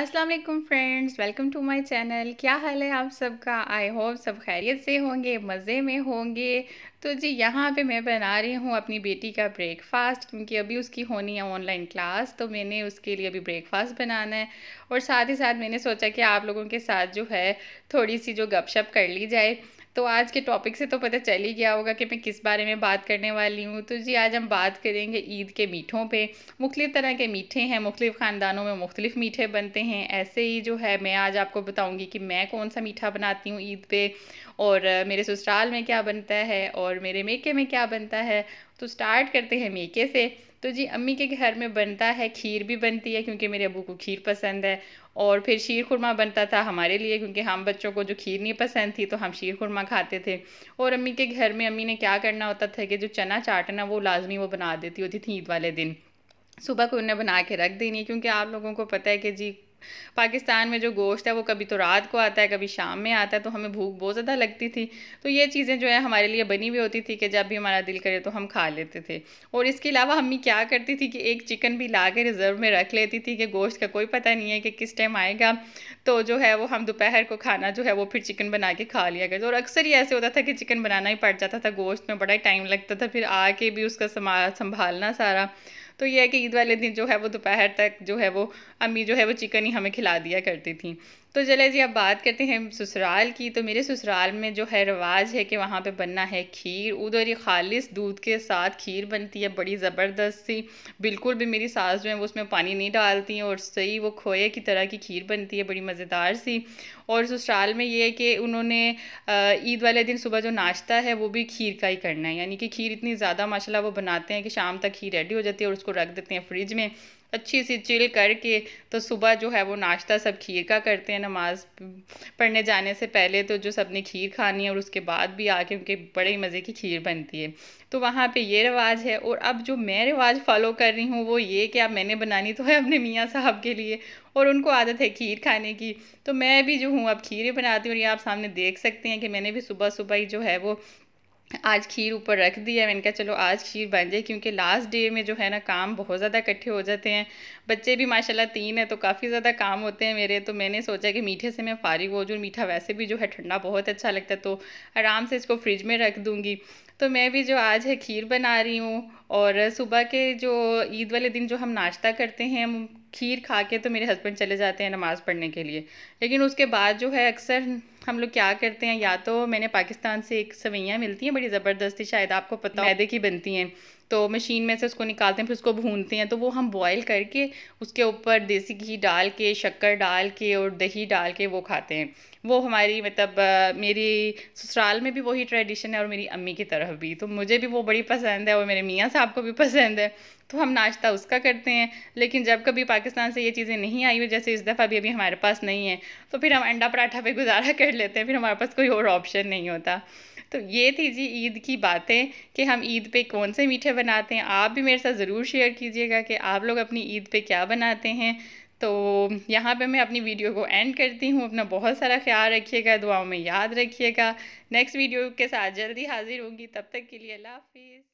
अस्सलाम वालेकुम friends welcome to my channel क्या हाल है आप सबका आई होप सब खैरियत से होंगे मज़े में होंगे तो जी यहाँ पे मैं बना रही हूँ अपनी बेटी का ब्रेकफास्ट क्योंकि अभी उसकी होनी है ऑनलाइन क्लास तो मैंने उसके लिए अभी ब्रेकफास्ट बनाना है और साथ ही साथ मैंने सोचा कि आप लोगों के साथ जो है थोड़ी सी जो गपशप कर ली जाए तो आज के टॉपिक से तो पता चल ही गया होगा कि मैं किस बारे में बात करने वाली हूँ तो जी आज हम बात करेंगे ईद के मीठों पे मुख्तलिफ़ तरह के मीठे हैं मुख्तलिफ़ ख़ानदानों में मुख्तलिफ़ मीठे बनते हैं ऐसे ही जो है मैं आज आपको बताऊँगी कि मैं कौन सा मीठा बनाती हूँ ईद पे और मेरे ससुराल में क्या बनता है और मेरे मेके में क्या बनता है तो स्टार्ट करते हैं मेके से तो जी अम्मी के घर में बनता है खीर भी बनती है क्योंकि मेरे अबू को खीर पसंद है और फिर शीर खुरमा बनता था हमारे लिए क्योंकि हम बच्चों को जो खीर नहीं पसंद थी तो हम शीर खुरमा खाते थे और अम्मी के घर में अम्मी ने क्या करना होता था कि जो चना चाटना वो लाजमी वो बना देती होती थी ईद वाले दिन सुबह को उन्हें बना के रख देनी क्योंकि आप लोगों को पता है कि जी पाकिस्तान में जो गोश्त है वो कभी तो रात को आता है कभी शाम में आता है तो हमें भूख बहुत ज़्यादा लगती थी तो ये चीज़ें जो है हमारे लिए बनी हुई होती थी कि जब भी हमारा दिल करे तो हम खा लेते थे और इसके अलावा हमी क्या करती थी कि एक चिकन भी ला के रिज़र्व में रख लेती थी कि गोश्त का कोई पता नहीं है कि किस टाइम आएगा तो जो है वो हम दोपहर को खाना जो है वो फिर चिकन बना के खा लिया करते और अक्सर ही ऐसे होता था कि चिकन बनाना ही पड़ जाता था गोश्त में बड़ा टाइम लगता था फिर आके भी उसका संभालना सारा तो ये है कि ईद वाले दिन जो है वो दोपहर तक जो है वो अम्मी जो है वो चिकन ही हमें खिला दिया करती थी तो चले जी अब बात करते हैं ससुराल की तो मेरे ससुराल में जो है रवाज है कि वहाँ पे बनना है खीर उधर ये खालिश दूध के साथ खीर बनती है बड़ी ज़बरदस्त सी बिल्कुल भी मेरी सास जो है वो उसमें पानी नहीं डालती हैं और सही वो खोए की तरह की खीर बनती है बड़ी मज़ेदार सी और ससुराल में ये है कि उन्होंने ईद वाले दिन सुबह जो नाश्ता है वो भी खीर का ही करना है यानी कि खीर इतनी ज़्यादा माशाल्लाह वो बनाते हैं कि शाम तक खीर रेडी हो जाती है और उसको रख देते हैं फ्रिज में अच्छी सी चिल करके तो सुबह जो है वो नाश्ता सब खीर का करते हैं नमाज़ पढ़ने जाने से पहले तो जो सब ने खीर खानी है और उसके बाद भी आके उनके बड़े ही मज़े की खीर बनती है तो वहाँ पे ये रिवाज है और अब जो मैं रिवाज फॉलो कर रही हूँ वो ये कि अब मैंने बनानी तो है अपने मियाँ साहब के लिए और उनको आदत है खीर खाने की तो मैं भी जो हूँ अब खीर बनाती हूँ और ये आप सामने देख सकते हैं कि मैंने भी सुबह सुबह ही जो है वो आज खीर ऊपर रख दिया मैंने कहा चलो आज खीर बन जाए क्योंकि लास्ट डे में जो है ना काम बहुत ज़्यादा इकट्ठे हो जाते हैं बच्चे भी माशाल्लाह तीन है तो काफ़ी ज़्यादा काम होते हैं मेरे तो मैंने सोचा कि मीठे से मैं फारिग हो जाऊँ मीठा वैसे भी जो है ठंडा बहुत अच्छा लगता है तो आराम से इसको फ्रिज में रख दूँगी तो मैं भी जो आज है खीर बना रही हूँ और सुबह के जो ईद वाले दिन जो हम नाश्ता करते हैं हम खीर खा के तो मेरे हस्बैंड चले जाते हैं नमाज़ पढ़ने के लिए लेकिन उसके बाद जो है अक्सर हम लोग क्या करते हैं या तो मैंने पाकिस्तान से एक सवैयाँ मिलती हैं बड़ी ज़बरदस्ती शायद आपको पता मैदे की बनती हैं तो मशीन में से उसको निकालते हैं फिर उसको भूनते हैं तो वो हम बॉईल करके उसके ऊपर देसी घी डाल के शक्कर डाल के और दही डाल के वो खाते हैं वो हमारी मतलब मेरी ससुराल में भी वही ट्रेडिशन है और मेरी अम्मी की तरफ भी तो मुझे भी वो बड़ी पसंद है और मेरे मियाँ साहब को भी पसंद है तो हम नाश्ता उसका करते हैं लेकिन जब कभी पाकिस्तान से ये चीज़ें नहीं आई हुई जैसे इस दफ़ा भी अभी हमारे पास नहीं है तो फिर हम अंडा पराठा पे गुजारा कर लेते हैं फिर हमारे पास कोई और ऑप्शन नहीं होता तो ये थी जी ईद की बातें कि हम ईद पे कौन से मीठे बनाते हैं आप भी मेरे साथ ज़रूर शेयर कीजिएगा कि आप लोग अपनी ईद पे क्या बनाते हैं तो यहाँ पे मैं अपनी वीडियो को एंड करती हूँ अपना बहुत सारा ख्याल रखिएगा दुआओं में याद रखिएगा नेक्स्ट वीडियो के साथ जल्दी हाजिर होंगी तब तक के लिए अल्लाह हाफिज़